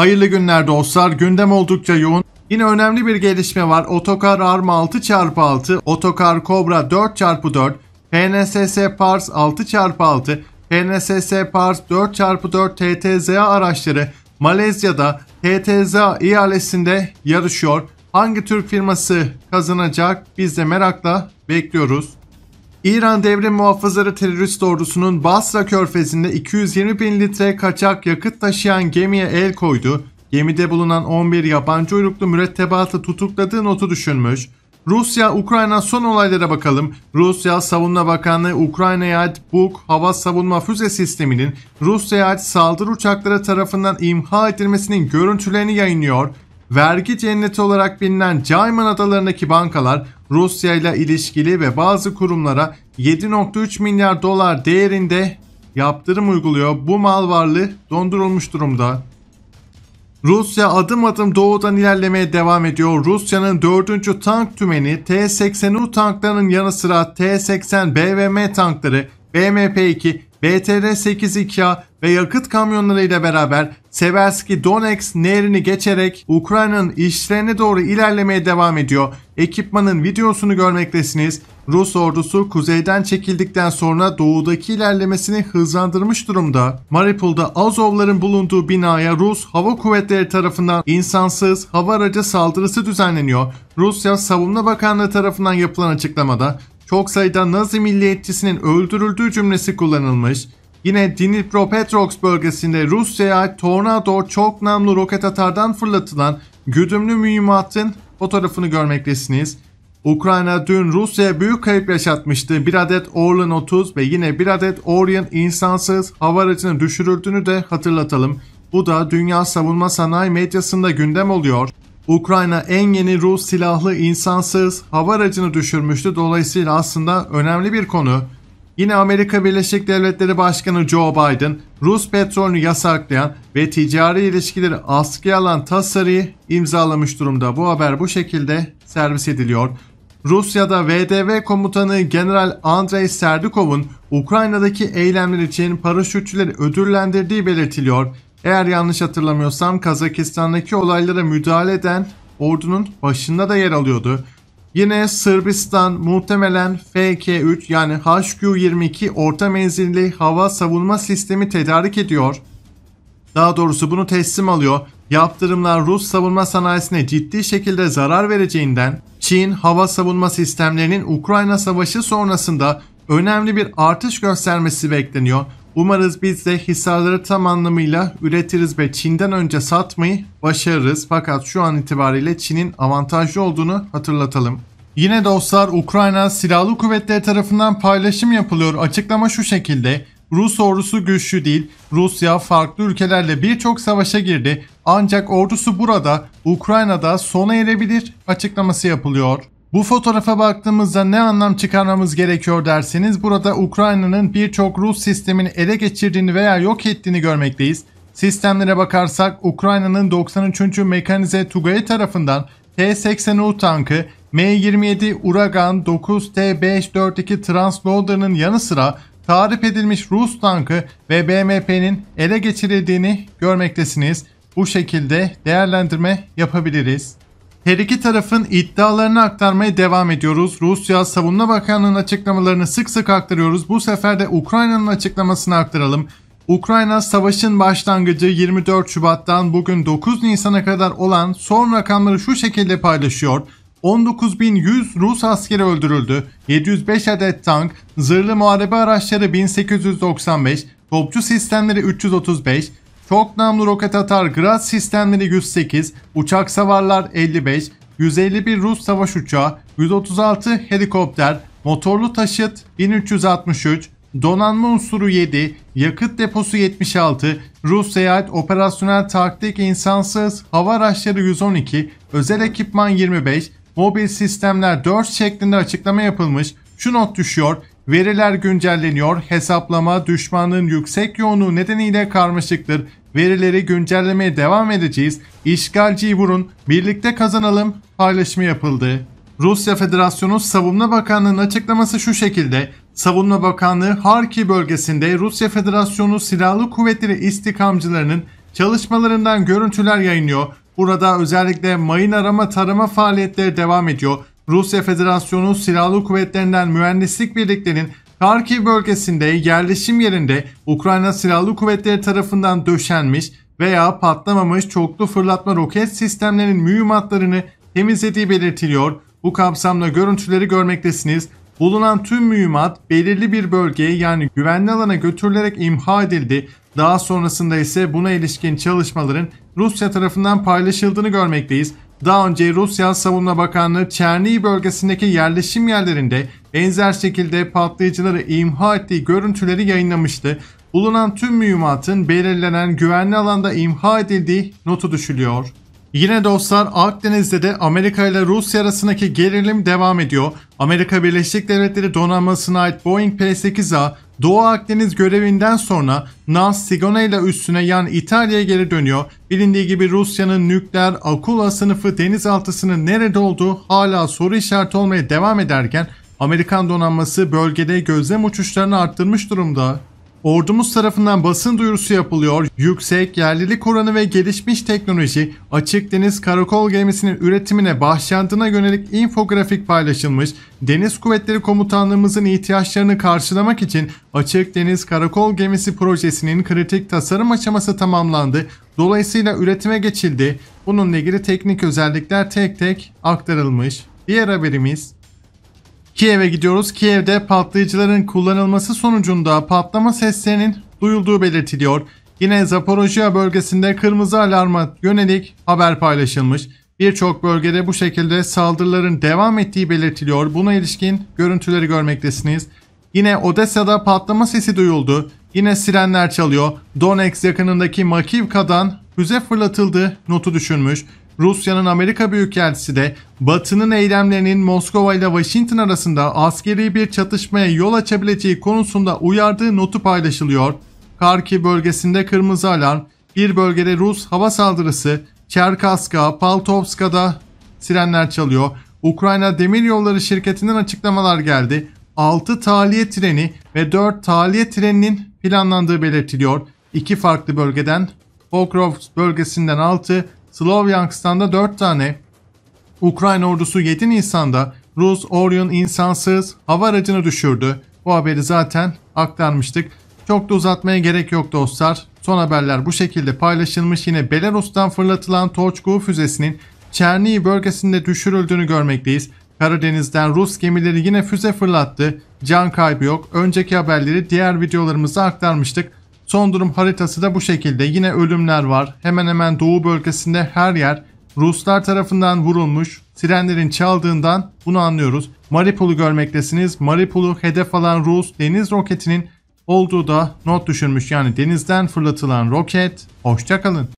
Hayırlı günler dostlar. Gündem oldukça yoğun. Yine önemli bir gelişme var. Otokar Arma 6x6, Otokar Cobra 4x4, PNSS Pars 6x6, PNSS Pars 4x4 TTZA araçları Malezya'da TTZA ihalesinde yarışıyor. Hangi Türk firması kazanacak? Biz de merakla bekliyoruz. İran Devrim Muhafızları Terörist Ordusu'nun Basra Körfezi'nde 220 bin litre kaçak yakıt taşıyan gemiye el koydu. Gemide bulunan 11 yabancı uyruklu mürettebatı tutukladığı notu düşünmüş. Rusya-Ukrayna son olaylara bakalım. Rusya Savunma Bakanlığı Ukrayna'ya ait Buk hava savunma füze sisteminin Rusya'ya ait saldırı uçakları tarafından imha edilmesinin görüntülerini yayınlıyor. Vergi cenneti olarak bilinen Cayman Adaları'ndaki bankalar Rusya ile ilişkili ve bazı kurumlara 7.3 milyar dolar değerinde yaptırım uyguluyor. Bu mal varlığı dondurulmuş durumda. Rusya adım adım doğudan ilerlemeye devam ediyor. Rusya'nın 4. tank tümeni T-80U tanklarının yanı sıra T-80 BVM tankları BMP-2, BTR-82A ve yakıt kamyonlarıyla beraber Seversky Donex nehrini geçerek Ukrayna'nın işlerine doğru ilerlemeye devam ediyor. Ekipmanın videosunu görmektesiniz. Rus ordusu kuzeyden çekildikten sonra doğudaki ilerlemesini hızlandırmış durumda. Mariupol'da Azovların bulunduğu binaya Rus Hava Kuvvetleri tarafından insansız hava aracı saldırısı düzenleniyor. Rusya Savunma Bakanlığı tarafından yapılan açıklamada çok sayıda Nazi milliyetçisinin öldürüldüğü cümlesi kullanılmış. Yine Dnipropetrovsk bölgesinde Rusya'ya Tornado çok namlu roket atardan fırlatılan güdümlü mühimmatın fotoğrafını görmektesiniz. Ukrayna dün Rusya'ya büyük kayıp yaşatmıştı. Bir adet Orlan 30 ve yine bir adet Orion insansız hava aracının düşürüldüğünü de hatırlatalım. Bu da dünya savunma sanayi medyasında gündem oluyor. Ukrayna en yeni Rus silahlı insansız hava aracını düşürmüştü. Dolayısıyla aslında önemli bir konu. Yine Amerika Birleşik Devletleri Başkanı Joe Biden, Rus petrolünü yasaklayan ve ticari ilişkileri askıya alan tasarıyı imzalamış durumda. Bu haber bu şekilde servis ediliyor. Rusya'da VDV komutanı General Andrei Serdikov'un Ukrayna'daki eylemler için paraşütçüleri ödüllendirdiği belirtiliyor. Eğer yanlış hatırlamıyorsam Kazakistan'daki olaylara müdahale eden ordunun başında da yer alıyordu. Yine Sırbistan muhtemelen FK3 yani HQ22 orta menzilli hava savunma sistemi tedarik ediyor. Daha doğrusu bunu teslim alıyor. Yaptırımlar Rus savunma sanayisine ciddi şekilde zarar vereceğinden Çin hava savunma sistemlerinin Ukrayna savaşı sonrasında önemli bir artış göstermesi bekleniyor. Umarız biz de hisseleri tam anlamıyla üretiriz ve Çin'den önce satmayı başarırız. Fakat şu an itibariyle Çin'in avantajlı olduğunu hatırlatalım. Yine dostlar Ukrayna Silahlı Kuvvetleri tarafından paylaşım yapılıyor. Açıklama şu şekilde. Rus ordusu güçlü değil. Rusya farklı ülkelerle birçok savaşa girdi. Ancak ordusu burada, Ukrayna'da sona erebilir açıklaması yapılıyor. Bu fotoğrafa baktığımızda ne anlam çıkarmamız gerekiyor derseniz burada Ukrayna'nın birçok Rus sistemini ele geçirdiğini veya yok ettiğini görmekteyiz. Sistemlere bakarsak Ukrayna'nın 93. Mekanize Tugay tarafından T-80U tankı, M-27 Uragan 9T-542 Transloader'ın yanı sıra tarif edilmiş Rus tankı ve BMP'nin ele geçirildiğini görmektesiniz. Bu şekilde değerlendirme yapabiliriz. Her iki tarafın iddialarını aktarmaya devam ediyoruz. Rusya Savunma Bakanlığı'nın açıklamalarını sık sık aktarıyoruz. Bu sefer de Ukrayna'nın açıklamasını aktaralım. Ukrayna savaşın başlangıcı 24 Şubat'tan bugün 9 Nisan'a kadar olan son rakamları şu şekilde paylaşıyor. 19.100 Rus askeri öldürüldü, 705 adet tank, zırhlı muharebe araçları 1895, topçu sistemleri 335, çok namlu roket atar Grad sistemleri 108, uçak savarlar 55, 151 Rus savaş uçağı, 136 helikopter, motorlu taşıt 1363, donanma unsuru 7, yakıt deposu 76, Rus seyahat operasyonel taktik insansız hava araçları 112, özel ekipman 25, mobil sistemler 4 şeklinde açıklama yapılmış. Şu not düşüyor, veriler güncelleniyor, hesaplama düşmanlığın yüksek yoğunluğu nedeniyle karmaşıktır. Verileri güncellemeye devam edeceğiz. İşgalciyi vurun, birlikte kazanalım paylaşımı yapıldı. Rusya Federasyonu Savunma Bakanlığı'nın açıklaması şu şekilde. Savunma Bakanlığı Harki bölgesinde Rusya Federasyonu Silahlı Kuvvetleri istikamcılarının çalışmalarından görüntüler yayınlıyor. Burada özellikle mayın arama tarama faaliyetleri devam ediyor. Rusya Federasyonu Silahlı Kuvvetlerinden mühendislik birliklerinin Kharkiv bölgesinde yerleşim yerinde Ukrayna Silahlı Kuvvetleri tarafından döşenmiş veya patlamamış çoklu fırlatma roket sistemlerinin mühimmatlarını temizlediği belirtiliyor. Bu kapsamda görüntüleri görmektesiniz. Bulunan tüm mühimmat belirli bir bölgeye yani güvenli alana götürülerek imha edildi. Daha sonrasında ise buna ilişkin çalışmaların Rusya tarafından paylaşıldığını görmekteyiz. Daha önce Rusya Savunma Bakanlığı Çernihi bölgesindeki yerleşim yerlerinde benzer şekilde patlayıcıları imha ettiği görüntüleri yayınlamıştı. Bulunan tüm mühimmatın belirlenen güvenli alanda imha edildiği notu düşülüyor. Yine dostlar Akdeniz'de de Amerika ile Rusya arasındaki gerilim devam ediyor. Amerika Birleşik Devletleri donanmasına ait Boeing P-8A Doğu Akdeniz görevinden sonra Nas ile üstüne yan İtalya'ya geri dönüyor. Bilindiği gibi Rusya'nın nükleer Akula sınıfı denizaltısının nerede olduğu hala soru işareti olmaya devam ederken Amerikan donanması bölgede gözlem uçuşlarını arttırmış durumda. Ordumuz tarafından basın duyurusu yapılıyor. Yüksek yerlilik oranı ve gelişmiş teknoloji açık deniz karakol gemisinin üretimine başlandığına yönelik infografik paylaşılmış. Deniz Kuvvetleri Komutanlığımızın ihtiyaçlarını karşılamak için açık deniz karakol gemisi projesinin kritik tasarım aşaması tamamlandı. Dolayısıyla üretime geçildi. Bununla ilgili teknik özellikler tek tek aktarılmış. Diğer haberimiz Kiev'e gidiyoruz. Kiev'de patlayıcıların kullanılması sonucunda patlama seslerinin duyulduğu belirtiliyor. Yine Zaporojya bölgesinde kırmızı alarma yönelik haber paylaşılmış. Birçok bölgede bu şekilde saldırıların devam ettiği belirtiliyor. Buna ilişkin görüntüleri görmektesiniz. Yine Odessa'da patlama sesi duyuldu. Yine sirenler çalıyor. Donetsk yakınındaki Makivka'dan füze fırlatıldı notu düşünmüş. Rusya'nın Amerika Büyükelçisi de Batı'nın eylemlerinin Moskova ile Washington arasında askeri bir çatışmaya yol açabileceği konusunda uyardığı notu paylaşılıyor. Karki bölgesinde kırmızı alarm, bir bölgede Rus hava saldırısı, Çerkaska, Paltovska'da sirenler çalıyor. Ukrayna Demir Yolları şirketinden açıklamalar geldi. 6 tahliye treni ve 4 tahliye treninin planlandığı belirtiliyor. İki farklı bölgeden Pokrov bölgesinden 6, Slovyansk'tan da 4 tane. Ukrayna ordusu 7 Nisan'da Rus Orion insansız hava aracını düşürdü. Bu haberi zaten aktarmıştık. Çok da uzatmaya gerek yok dostlar. Son haberler bu şekilde paylaşılmış. Yine Belarus'tan fırlatılan Toçku füzesinin Çernihi bölgesinde düşürüldüğünü görmekteyiz. Karadeniz'den Rus gemileri yine füze fırlattı. Can kaybı yok. Önceki haberleri diğer videolarımızda aktarmıştık. Son durum haritası da bu şekilde. Yine ölümler var. Hemen hemen doğu bölgesinde her yer Ruslar tarafından vurulmuş. Sirenlerin çaldığından bunu anlıyoruz. Mariupol'u görmektesiniz. Maripol'u hedef alan Rus deniz roketinin olduğu da not düşürmüş. Yani denizden fırlatılan roket. Hoşçakalın.